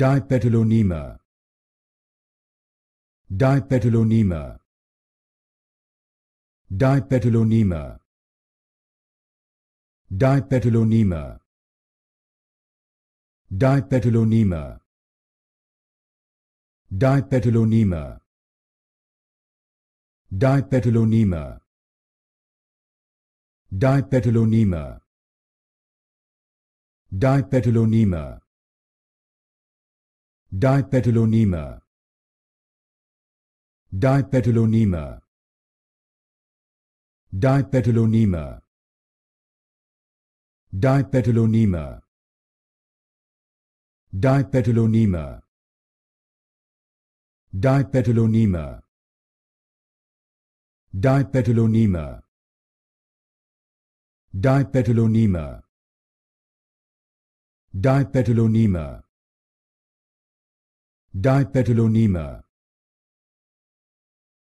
Dipetalonema Dipetalonema Dipetalonema Dipetalonema Dipetalonema Dipetalonema Dipetalonema Dipetalonema Dipetalonema Dipetalonema Dipetalonema Dipetalonema Dipetalonema Dipetalonema Dipetalonema Dipetalonema Dipetalonema Dipetalonema Dipetalonema